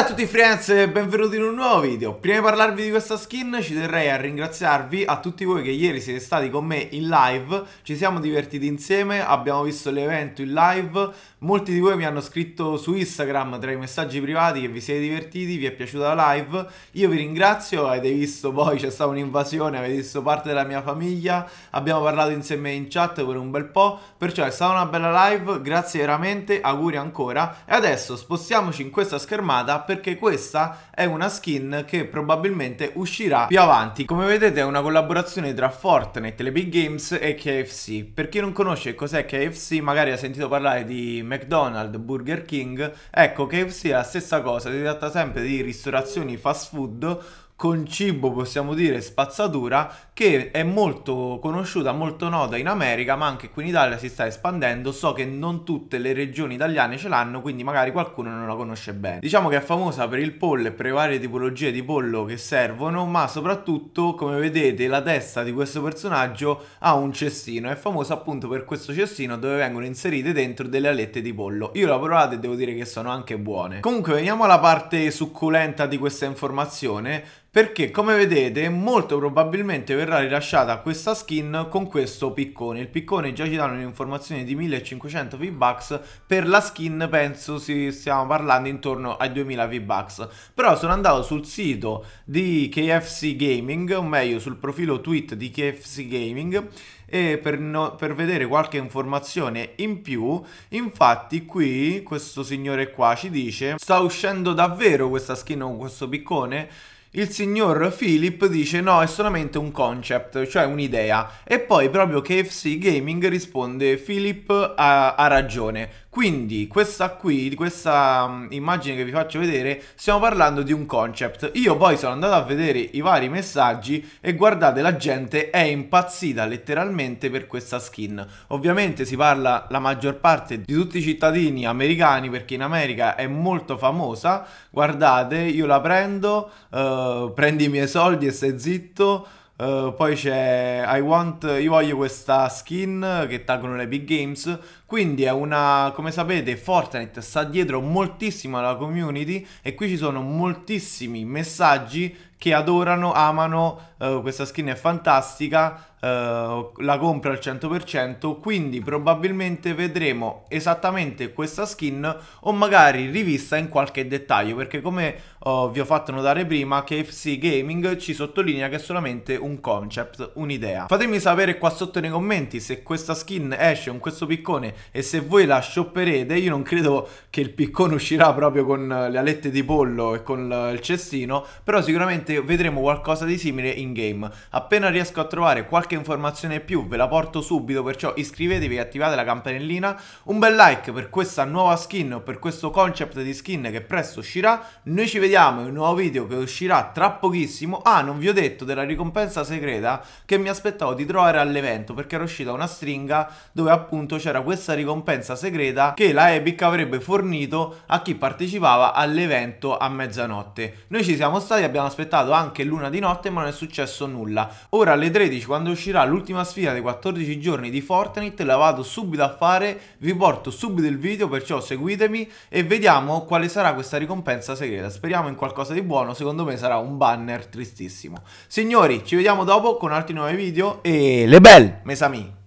Ciao a tutti friends e benvenuti in un nuovo video Prima di parlarvi di questa skin ci terrei a ringraziarvi a tutti voi che ieri siete stati con me in live Ci siamo divertiti insieme, abbiamo visto l'evento in live Molti di voi mi hanno scritto su Instagram tra i messaggi privati che vi siete divertiti, vi è piaciuta la live Io vi ringrazio, avete visto poi c'è stata un'invasione, avete visto parte della mia famiglia Abbiamo parlato insieme in chat per un bel po' Perciò è stata una bella live, grazie veramente, auguri ancora E adesso spostiamoci in questa schermata perché questa è una skin che probabilmente uscirà più avanti. Come vedete è una collaborazione tra Fortnite, le Games e KFC. Per chi non conosce cos'è KFC, magari ha sentito parlare di McDonald's, Burger King, ecco KFC è la stessa cosa, si tratta sempre di ristorazioni fast food con cibo, possiamo dire, spazzatura che è molto conosciuta, molto nota in America, ma anche qui in Italia si sta espandendo. So che non tutte le regioni italiane ce l'hanno, quindi magari qualcuno non la conosce bene. Diciamo che è famosa per il pollo e per le varie tipologie di pollo che servono, ma soprattutto, come vedete, la testa di questo personaggio ha un cestino. È famosa appunto per questo cestino dove vengono inserite dentro delle alette di pollo. Io l'ho provata e devo dire che sono anche buone. Comunque, veniamo alla parte succulenta di questa informazione, perché come vedete molto probabilmente verrà verrà rilasciata questa skin con questo piccone. Il piccone già ci danno un'informazione di 1500 V-Bucks, per la skin penso si stiamo parlando intorno ai 2000 V-Bucks. Però sono andato sul sito di KFC Gaming, o meglio sul profilo tweet di KFC Gaming, e per, no, per, vedere qualche informazione in più infatti qui questo signore qua ci dice sta uscendo davvero questa skin con questo piccone il signor Philip dice no, è solamente un concept, cioè un'idea. E poi proprio KFC Gaming risponde Philip ha, ha ragione. Quindi questa qui, questa mm, immagine che vi faccio vedere, stiamo parlando di un concept. Io poi sono andato a vedere i vari messaggi e guardate la gente è impazzita letteralmente per questa skin. Ovviamente si parla la maggior parte di tutti i cittadini americani perché in America è molto famosa. Guardate, io la prendo... Uh, eh, prendi i miei soldi e stai zitto. Uh, poi c'è I want, io voglio questa skin che taggono le big games. Quindi è una, come sapete, Fortnite sta dietro moltissimo alla community e qui ci sono moltissimi messaggi che adorano, amano, uh, questa skin è fantastica eh, la compra al 100% quindi probabilmente vedremo esattamente questa skin o magari rivista in qualche dettaglio perché come uh, vi ho fatto notare prima KFC Gaming ci sottolinea che è solamente un concept, un'idea fatemi sapere qua sotto nei commenti se questa skin esce con questo piccone e se voi la shopperete io non credo che il piccone uscirà proprio con le alette di pollo e con il cestino però sicuramente vedremo qualcosa di simile in game appena riesco a trovare qualche qualche informazione in più ve la porto subito, perciò iscrivetevi e attivate la campanellina. Un bel like per questa nuova skin o per questo concept di skin che presto uscirà. Noi ci vediamo in un nuovo video che uscirà tra pochissimo. Ah, non vi ho detto della ricompensa segreta che mi aspettavo di trovare all'evento perché era uscita una stringa dove appunto c'era questa ricompensa segreta che la Epic avrebbe fornito a chi partecipava all'evento a mezzanotte. Noi ci siamo stati, abbiamo aspettato anche l'una di notte ma non è successo nulla. Ora alle 13 quando uscirà uscirà l'ultima sfida dei 14 giorni di Fortnite la vado subito a fare, vi porto subito il video perciò seguitemi e vediamo quale sarà questa ricompensa segreta, speriamo in qualcosa di buono, secondo me sarà un banner tristissimo. Signori ci vediamo dopo con altri nuovi video e le belle mes amis